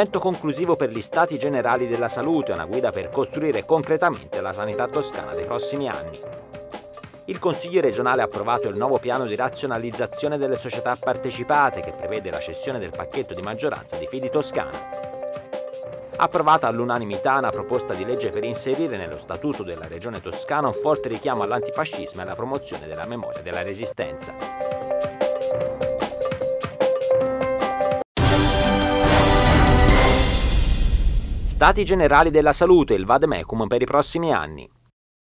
evento conclusivo per gli stati generali della salute, una guida per costruire concretamente la sanità toscana dei prossimi anni. Il Consiglio regionale ha approvato il nuovo piano di razionalizzazione delle società partecipate che prevede la cessione del pacchetto di maggioranza di Fidi Toscana. Approvata all'unanimità una proposta di legge per inserire nello Statuto della Regione Toscana un forte richiamo all'antifascismo e alla promozione della memoria della Resistenza. Stati Generali della Salute, il Vademecum per i prossimi anni.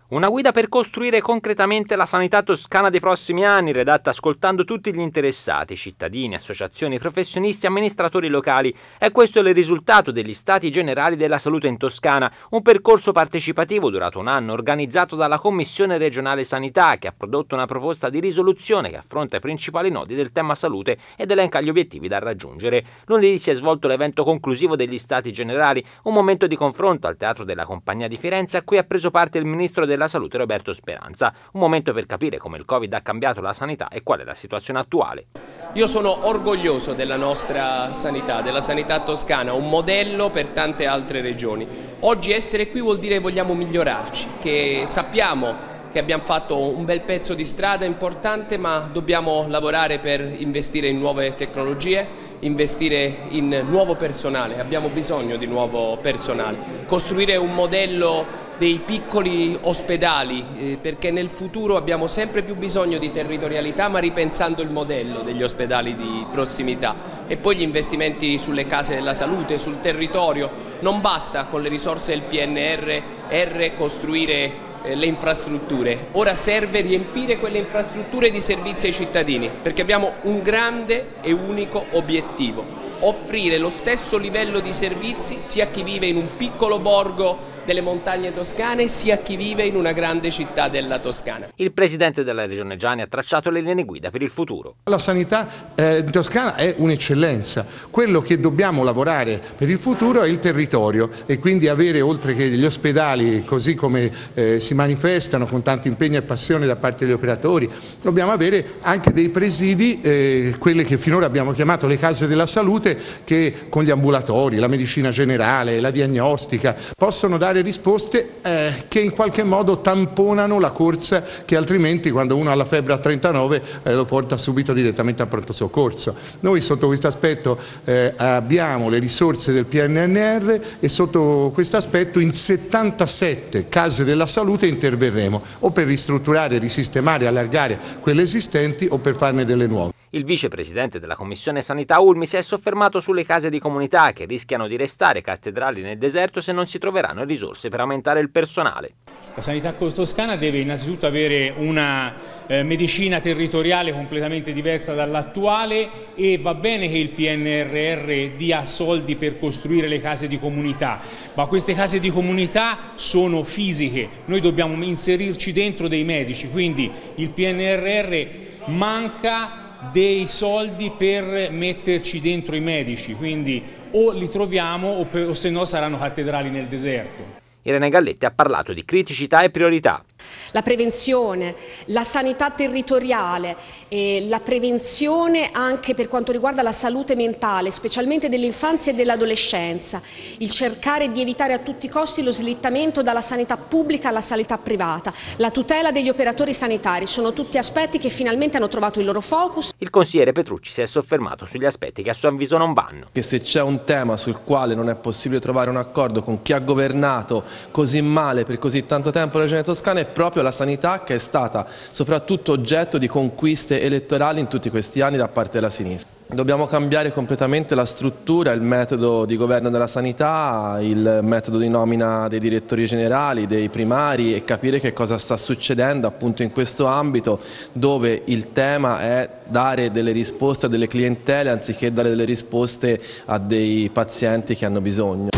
Una guida per costruire concretamente la sanità toscana dei prossimi anni, redatta ascoltando tutti gli interessati, cittadini, associazioni, professionisti, amministratori locali. E questo è il risultato degli Stati Generali della Salute in Toscana, un percorso partecipativo durato un anno organizzato dalla Commissione regionale sanità, che ha prodotto una proposta di risoluzione che affronta i principali nodi del tema salute ed elenca gli obiettivi da raggiungere. Lunedì si è svolto l'evento conclusivo degli Stati Generali, un momento di confronto al Teatro della Compagnia di Firenze a cui ha preso parte il ministro della della Salute Roberto Speranza. Un momento per capire come il Covid ha cambiato la sanità e qual è la situazione attuale. Io sono orgoglioso della nostra sanità, della sanità toscana, un modello per tante altre regioni. Oggi essere qui vuol dire vogliamo migliorarci, che sappiamo che abbiamo fatto un bel pezzo di strada importante ma dobbiamo lavorare per investire in nuove tecnologie, investire in nuovo personale, abbiamo bisogno di nuovo personale, costruire un modello dei piccoli ospedali eh, perché nel futuro abbiamo sempre più bisogno di territorialità ma ripensando il modello degli ospedali di prossimità e poi gli investimenti sulle case della salute, sul territorio, non basta con le risorse del PNRR costruire eh, le infrastrutture, ora serve riempire quelle infrastrutture di servizi ai cittadini perché abbiamo un grande e unico obiettivo offrire lo stesso livello di servizi sia a chi vive in un piccolo borgo delle montagne toscane sia chi vive in una grande città della Toscana. Il presidente della regione Gianni ha tracciato le linee guida per il futuro. La sanità eh, toscana è un'eccellenza, quello che dobbiamo lavorare per il futuro è il territorio e quindi avere oltre che gli ospedali così come eh, si manifestano con tanto impegno e passione da parte degli operatori, dobbiamo avere anche dei presidi, eh, quelle che finora abbiamo chiamato le case della salute che con gli ambulatori, la medicina generale, la diagnostica possono dare dare risposte eh, che in qualche modo tamponano la corsa che altrimenti quando uno ha la febbre a 39 eh, lo porta subito direttamente al pronto soccorso. Noi sotto questo aspetto eh, abbiamo le risorse del PNNR e sotto questo aspetto in 77 case della salute interverremo o per ristrutturare, risistemare, allargare quelle esistenti o per farne delle nuove. Il vicepresidente della Commissione Sanità Ulmi si è soffermato sulle case di comunità che rischiano di restare cattedrali nel deserto se non si troveranno risorse per aumentare il personale. La sanità toscana deve innanzitutto avere una eh, medicina territoriale completamente diversa dall'attuale e va bene che il PNRR dia soldi per costruire le case di comunità, ma queste case di comunità sono fisiche, noi dobbiamo inserirci dentro dei medici, quindi il PNRR manca dei soldi per metterci dentro i medici, quindi o li troviamo o, per, o se no saranno cattedrali nel deserto. Irene Galletti ha parlato di criticità e priorità la prevenzione, la sanità territoriale, eh, la prevenzione anche per quanto riguarda la salute mentale, specialmente dell'infanzia e dell'adolescenza, il cercare di evitare a tutti i costi lo slittamento dalla sanità pubblica alla sanità privata, la tutela degli operatori sanitari, sono tutti aspetti che finalmente hanno trovato il loro focus. Il consigliere Petrucci si è soffermato sugli aspetti che a suo avviso non vanno. Che se c'è un tema sul quale non è possibile trovare un accordo con chi ha governato così male per così tanto tempo la regione toscana è proprio la sanità che è stata soprattutto oggetto di conquiste elettorali in tutti questi anni da parte della sinistra. Dobbiamo cambiare completamente la struttura, il metodo di governo della sanità, il metodo di nomina dei direttori generali, dei primari e capire che cosa sta succedendo appunto in questo ambito dove il tema è dare delle risposte a delle clientele anziché dare delle risposte a dei pazienti che hanno bisogno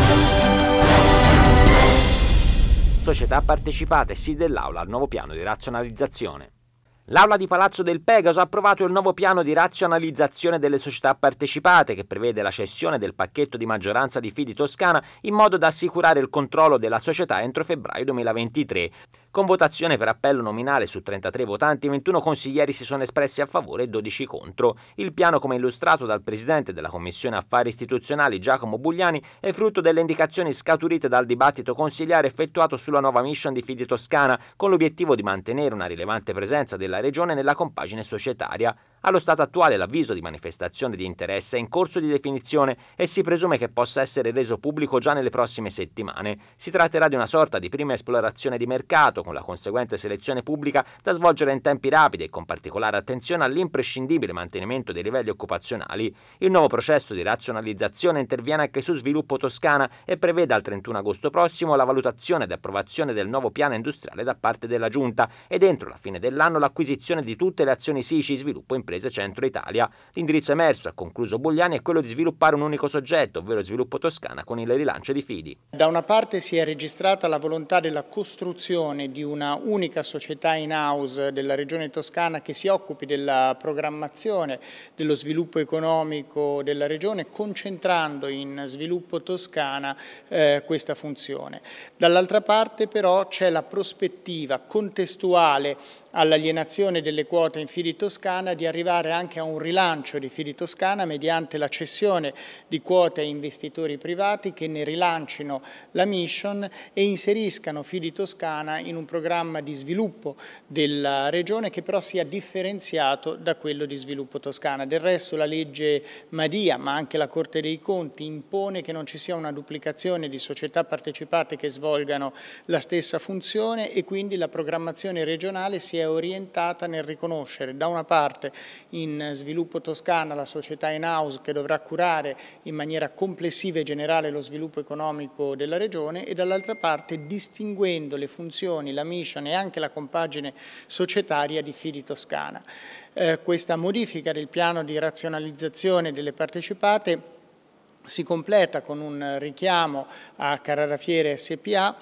società partecipate e sì dell'Aula al nuovo piano di razionalizzazione. L'Aula di Palazzo del Pegaso ha approvato il nuovo piano di razionalizzazione delle società partecipate che prevede la cessione del pacchetto di maggioranza di Fidi Toscana in modo da assicurare il controllo della società entro febbraio 2023. Con votazione per appello nominale su 33 votanti, 21 consiglieri si sono espressi a favore e 12 contro. Il piano, come illustrato dal presidente della Commissione Affari Istituzionali Giacomo Bugliani, è frutto delle indicazioni scaturite dal dibattito consigliare effettuato sulla nuova mission di Fidi Toscana, con l'obiettivo di mantenere una rilevante presenza della regione nella compagine societaria allo stato attuale l'avviso di manifestazione di interesse è in corso di definizione e si presume che possa essere reso pubblico già nelle prossime settimane. Si tratterà di una sorta di prima esplorazione di mercato con la conseguente selezione pubblica da svolgere in tempi rapidi e con particolare attenzione all'imprescindibile mantenimento dei livelli occupazionali. Il nuovo processo di razionalizzazione interviene anche su sviluppo Toscana e prevede al 31 agosto prossimo la valutazione ed approvazione del nuovo piano industriale da parte della Giunta e entro la fine dell'anno l'acquisizione di tutte le azioni SICI sviluppo in imprese Centro Italia. L'indirizzo emerso, ha concluso Bugliani, è quello di sviluppare un unico soggetto, ovvero Sviluppo Toscana, con il rilancio di Fidi. Da una parte si è registrata la volontà della costruzione di una unica società in house della Regione Toscana che si occupi della programmazione, dello sviluppo economico della Regione, concentrando in Sviluppo Toscana eh, questa funzione. Dall'altra parte però c'è la prospettiva contestuale all'alienazione delle quote in Fidi Toscana di arrivare arrivare anche a un rilancio di Fidi Toscana mediante la cessione di quote a investitori privati che ne rilancino la mission e inseriscano Fidi Toscana in un programma di sviluppo della regione che però sia differenziato da quello di sviluppo toscana. Del resto la legge Madia, ma anche la Corte dei Conti, impone che non ci sia una duplicazione di società partecipate che svolgano la stessa funzione e quindi la programmazione regionale si è orientata nel riconoscere da una parte in Sviluppo Toscana, la società in house che dovrà curare in maniera complessiva e generale lo sviluppo economico della regione e dall'altra parte distinguendo le funzioni, la mission e anche la compagine societaria di Fidi Toscana. Eh, questa modifica del piano di razionalizzazione delle partecipate si completa con un richiamo a Carrarafiere SPA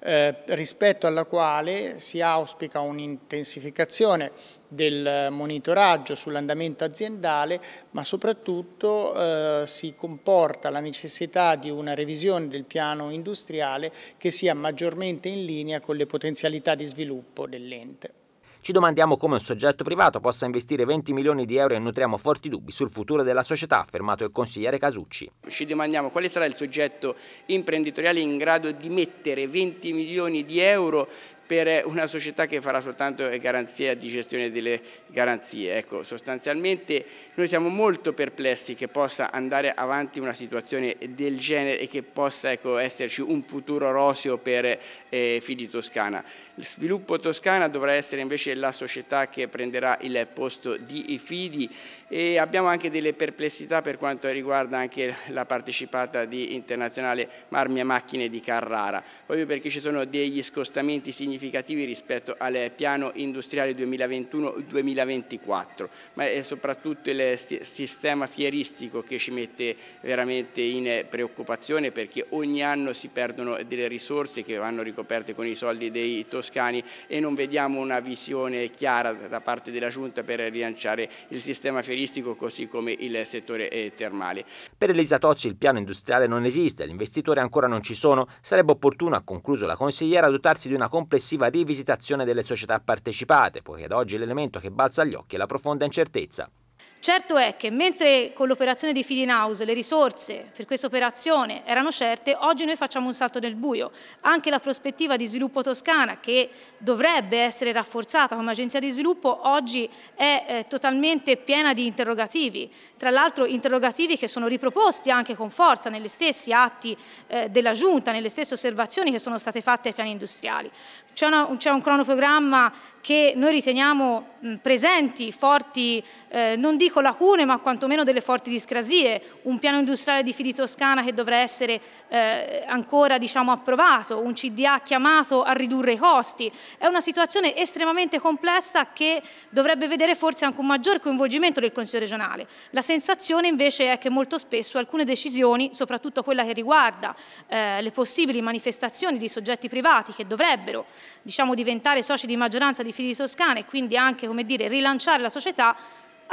eh, rispetto alla quale si auspica un'intensificazione del monitoraggio sull'andamento aziendale, ma soprattutto eh, si comporta la necessità di una revisione del piano industriale che sia maggiormente in linea con le potenzialità di sviluppo dell'ente. Ci domandiamo come un soggetto privato possa investire 20 milioni di euro e nutriamo forti dubbi sul futuro della società, ha affermato il consigliere Casucci. Ci domandiamo quale sarà il soggetto imprenditoriale in grado di mettere 20 milioni di euro per una società che farà soltanto garanzia di gestione delle garanzie. Ecco, sostanzialmente noi siamo molto perplessi che possa andare avanti una situazione del genere e che possa ecco, esserci un futuro roseo per eh, Fidi Toscana. Il sviluppo Toscana dovrà essere invece la società che prenderà il posto di Fidi e abbiamo anche delle perplessità per quanto riguarda anche la partecipata di Internazionale Marmia Macchine di Carrara, proprio perché ci sono degli scostamenti significativi significativi rispetto al piano industriale 2021-2024, ma è soprattutto il sistema fieristico che ci mette veramente in preoccupazione perché ogni anno si perdono delle risorse che vanno ricoperte con i soldi dei toscani e non vediamo una visione chiara da parte della Giunta per rilanciare il sistema fieristico così come il settore eh, termale. Per Elisa Tocci il piano industriale non esiste, gli investitori ancora non ci sono, sarebbe opportuno, ha concluso la consigliera, dotarsi di una complessiva progressiva rivisitazione delle società partecipate, poiché ad oggi l'elemento che balza agli occhi è la profonda incertezza. Certo è che mentre con l'operazione di Feeding House le risorse per questa operazione erano certe, oggi noi facciamo un salto nel buio. Anche la prospettiva di sviluppo toscana, che dovrebbe essere rafforzata come agenzia di sviluppo, oggi è eh, totalmente piena di interrogativi. Tra l'altro interrogativi che sono riproposti anche con forza negli stessi atti eh, della Giunta, nelle stesse osservazioni che sono state fatte ai piani industriali. C'è, una, c'è, un cronoprogramma che noi riteniamo presenti forti, eh, non dico lacune, ma quantomeno delle forti discrasie, un piano industriale di Fidi Toscana che dovrà essere eh, ancora diciamo, approvato, un CDA chiamato a ridurre i costi. È una situazione estremamente complessa che dovrebbe vedere forse anche un maggior coinvolgimento del Consiglio regionale. La sensazione invece è che molto spesso alcune decisioni, soprattutto quella che riguarda eh, le possibili manifestazioni di soggetti privati che dovrebbero diciamo, diventare soci di maggioranza di Fidi Toscana e quindi anche dire, rilanciare la società,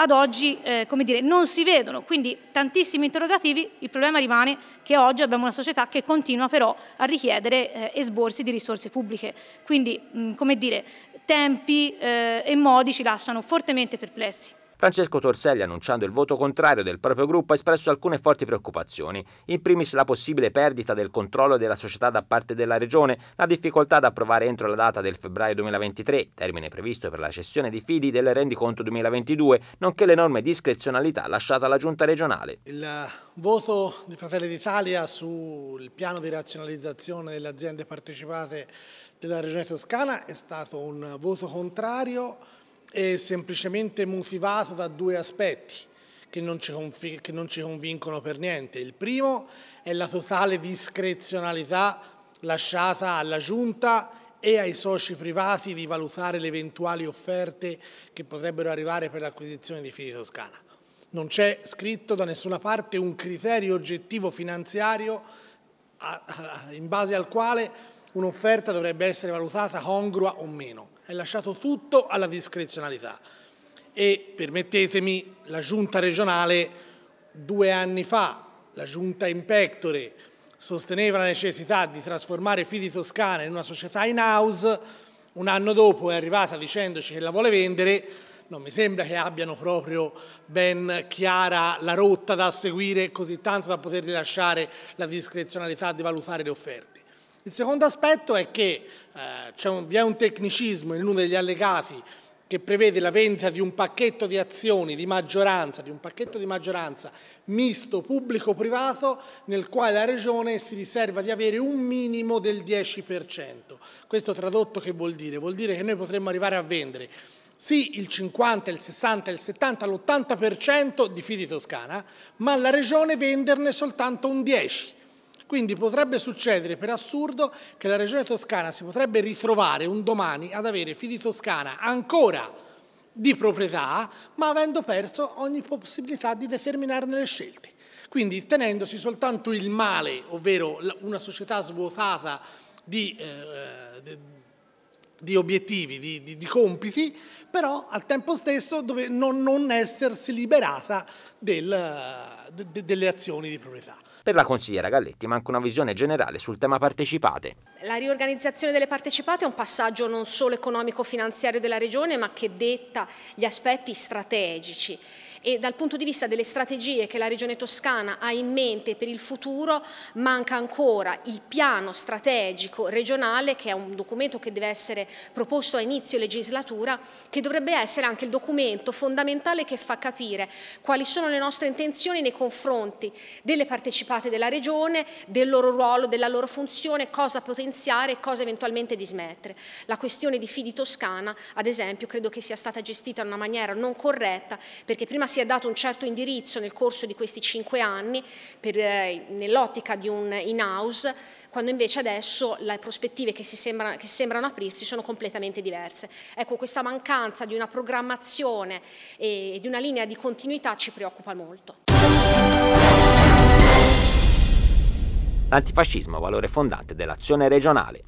ad oggi eh, dire, non si vedono, quindi tantissimi interrogativi, il problema rimane che oggi abbiamo una società che continua però a richiedere eh, esborsi di risorse pubbliche, quindi mh, mm, dire, tempi eh, e modi ci lasciano fortemente perplessi. Francesco Torselli, annunciando il voto contrario del proprio gruppo, ha espresso alcune forti preoccupazioni, in primis la possibile perdita del controllo della società da parte della Regione, la difficoltà ad approvare entro la data del febbraio 2023, termine previsto per la cessione di fidi del rendiconto 2022, nonché l'enorme discrezionalità lasciata alla Giunta regionale. Il voto di Fratelli d'Italia sul piano di razionalizzazione delle aziende partecipate della Regione Toscana è stato un voto contrario è semplicemente motivato da due aspetti che non, ci che non ci convincono per niente. Il primo è la totale discrezionalità lasciata alla Giunta e ai soci privati di valutare le eventuali offerte che potrebbero arrivare per l'acquisizione di Fili Toscana. Non c'è scritto da nessuna parte un criterio oggettivo finanziario in base al quale un'offerta dovrebbe essere valutata congrua o meno è lasciato tutto alla discrezionalità. E permettetemi, la giunta regionale due anni fa, la giunta in pectore, sosteneva la necessità di trasformare Fidi Toscana in una società in house, un anno dopo è arrivata dicendoci che la vuole vendere, non mi sembra che abbiano proprio ben chiara la rotta da seguire così tanto da poter rilasciare la discrezionalità di valutare le offerte. Il secondo aspetto è che eh, un, vi è un tecnicismo in uno degli allegati che prevede la vendita di un pacchetto di azioni di maggioranza, di un pacchetto di maggioranza misto pubblico-privato nel quale la Regione si riserva di avere un minimo del 10%. Questo tradotto che vuol dire? Vuol dire che noi potremmo arrivare a vendere sì il 50, il 60, il 70, l'80% di Fidi Toscana, ma la Regione venderne soltanto un 10%. Quindi potrebbe succedere per assurdo che la regione toscana si potrebbe ritrovare un domani ad avere fidi toscana ancora di proprietà, ma avendo perso ogni possibilità di determinarne le scelte. Quindi tenendosi soltanto il male, ovvero una società svuotata di... Eh, di obiettivi, di, di, di, compiti, però al tempo stesso dove non, non essersi liberata del, de, delle azioni di proprietà. Per la consigliera Galletti manca una visione generale sul tema partecipate. La riorganizzazione delle partecipate è un passaggio non solo economico-finanziario della Regione, ma che detta gli aspetti strategici e dal punto di vista delle strategie che la Regione Toscana ha in mente per il futuro manca ancora il piano strategico regionale che è un documento che deve essere proposto a inizio legislatura che dovrebbe essere anche il documento fondamentale che fa capire quali sono le nostre intenzioni nei confronti delle partecipate della Regione, del loro ruolo, della loro funzione, cosa potenziare e cosa eventualmente dismettere. La questione di Fidi Toscana ad esempio credo che sia stata gestita in una maniera non corretta perché prima si è dato un certo indirizzo nel corso di questi cinque anni eh, nell'ottica di un in-house, quando invece adesso le prospettive che si, sembra, che sembrano aprirsi sono completamente diverse. Ecco, questa mancanza di una programmazione e di una linea di continuità ci preoccupa molto. L'antifascismo, valore fondante dell'azione regionale.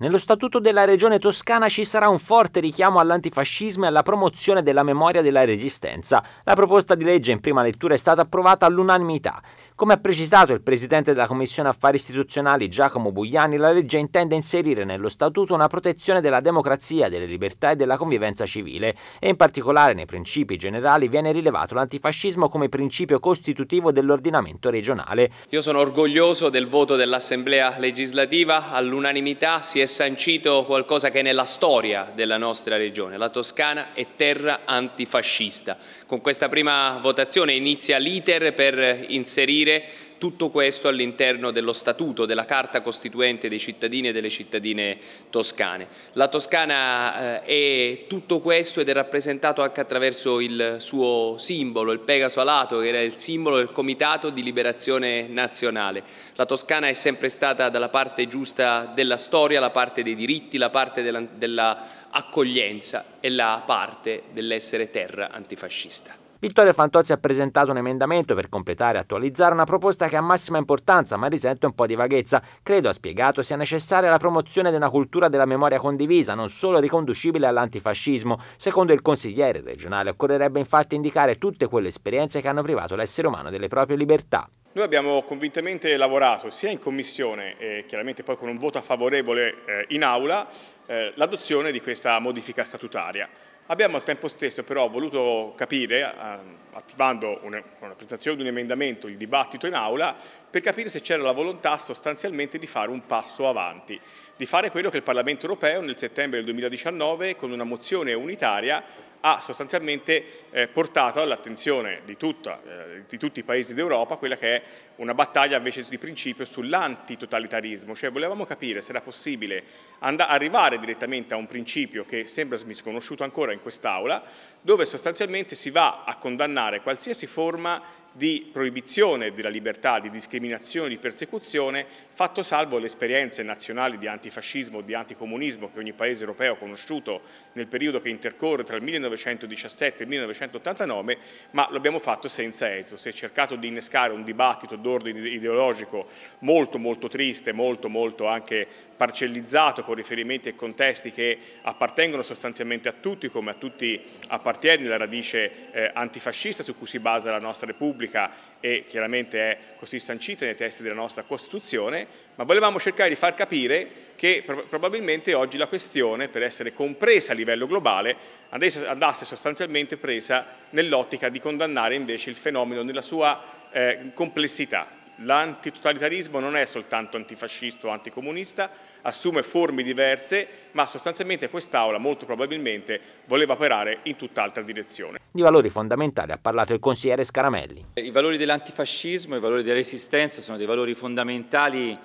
Nello Statuto della Regione Toscana ci sarà un forte richiamo all'antifascismo e alla promozione della memoria della Resistenza. La proposta di legge in prima lettura è stata approvata all'unanimità. Come ha precisato il presidente della Commissione Affari Istituzionali Giacomo Bugliani, la legge intende inserire nello statuto una protezione della democrazia, delle libertà e della convivenza civile e in particolare nei principi generali viene rilevato l'antifascismo come principio costitutivo dell'ordinamento regionale. Io sono orgoglioso del voto dell'Assemblea legislativa, all'unanimità si è sancito qualcosa che è nella storia della nostra regione, la Toscana è terra antifascista. Con questa prima votazione inizia l'iter per inserire inserire tutto questo all'interno dello statuto, della carta costituente dei cittadini e delle cittadine toscane. La Toscana eh, è tutto questo ed è rappresentato anche attraverso il suo simbolo, il Pegaso alato, che era il simbolo del Comitato di Liberazione Nazionale. La Toscana è sempre stata dalla parte giusta della storia, la parte dei diritti, la parte dell'accoglienza della e la parte dell'essere terra antifascista. Vittorio Fantozzi ha presentato un emendamento per completare e attualizzare una proposta che ha massima importanza ma risente un po' di vaghezza. Credo, ha spiegato, sia necessaria la promozione di una cultura della memoria condivisa, non solo riconducibile all'antifascismo. Secondo il consigliere regionale occorrerebbe infatti indicare tutte quelle esperienze che hanno privato l'essere umano delle proprie libertà. Noi abbiamo convintamente lavorato sia in commissione e eh, chiaramente poi con un voto favorevole eh, in aula eh, l'adozione di questa modifica statutaria. Abbiamo al tempo stesso però voluto capire, eh, attivando una, una presentazione di un emendamento, il dibattito in aula, per capire se c'era la volontà sostanzialmente di fare un passo avanti di fare quello che il Parlamento europeo nel settembre del 2019 con una mozione unitaria ha sostanzialmente eh, portato all'attenzione di, eh, di, tutti i paesi d'Europa quella che è una battaglia invece di principio sull'antitotalitarismo, cioè volevamo capire se era possibile arrivare direttamente a un principio che sembra sconosciuto ancora in quest'Aula, dove sostanzialmente si va a condannare qualsiasi forma di di proibizione della libertà, di discriminazione, di persecuzione, fatto salvo le esperienze nazionali di antifascismo, di anticomunismo che ogni paese europeo ha conosciuto nel periodo che intercorre tra il 1917 e il 1989, ma lo abbiamo fatto senza esito. Si è cercato di innescare un dibattito d'ordine ideologico molto molto triste, molto molto anche parcellizzato con riferimenti e contesti che appartengono sostanzialmente a tutti, come a tutti appartiene la radice eh, antifascista su cui si basa la nostra Repubblica e chiaramente è così sancita nei testi della nostra Costituzione, ma volevamo cercare di far capire che pro probabilmente oggi la questione, per essere compresa a livello globale, andasse sostanzialmente presa nell'ottica di condannare invece il fenomeno nella sua eh, complessità, L'antitotalitarismo non è soltanto antifascista o anticomunista, assume forme diverse, ma sostanzialmente quest'Aula molto probabilmente voleva operare in tutt'altra direzione. Di valori fondamentali ha parlato il consigliere Scaramelli. I valori dell'antifascismo, i valori della resistenza sono dei valori fondamentali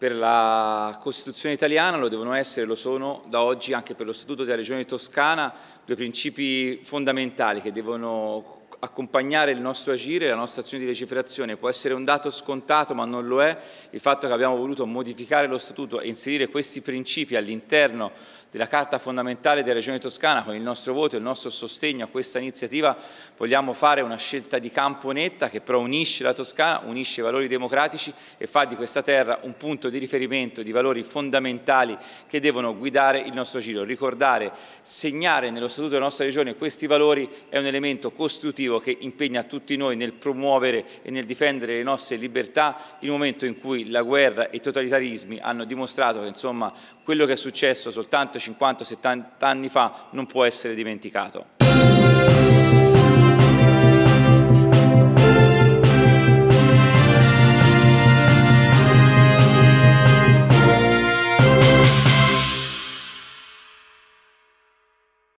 per la Costituzione italiana, lo devono essere, lo sono da oggi anche per lo Statuto della Regione Toscana, due principi fondamentali che devono accompagnare il nostro agire, la nostra azione di legiferazione. Può essere un dato scontato, ma non lo è, il fatto che abbiamo voluto modificare lo Statuto e inserire questi principi all'interno della Carta fondamentale della Regione Toscana, con il nostro voto e il nostro sostegno a questa iniziativa vogliamo fare una scelta di campo netta che però unisce la Toscana, unisce i valori democratici e fa di questa terra un punto di riferimento di valori fondamentali che devono guidare il nostro giro. Ricordare, segnare nello Statuto della nostra Regione questi valori è un elemento costitutivo che impegna tutti noi nel promuovere e nel difendere le nostre libertà in un momento in cui la guerra e i totalitarismi hanno dimostrato che insomma, quello che è successo soltanto 50-70 anni fa non può essere dimenticato.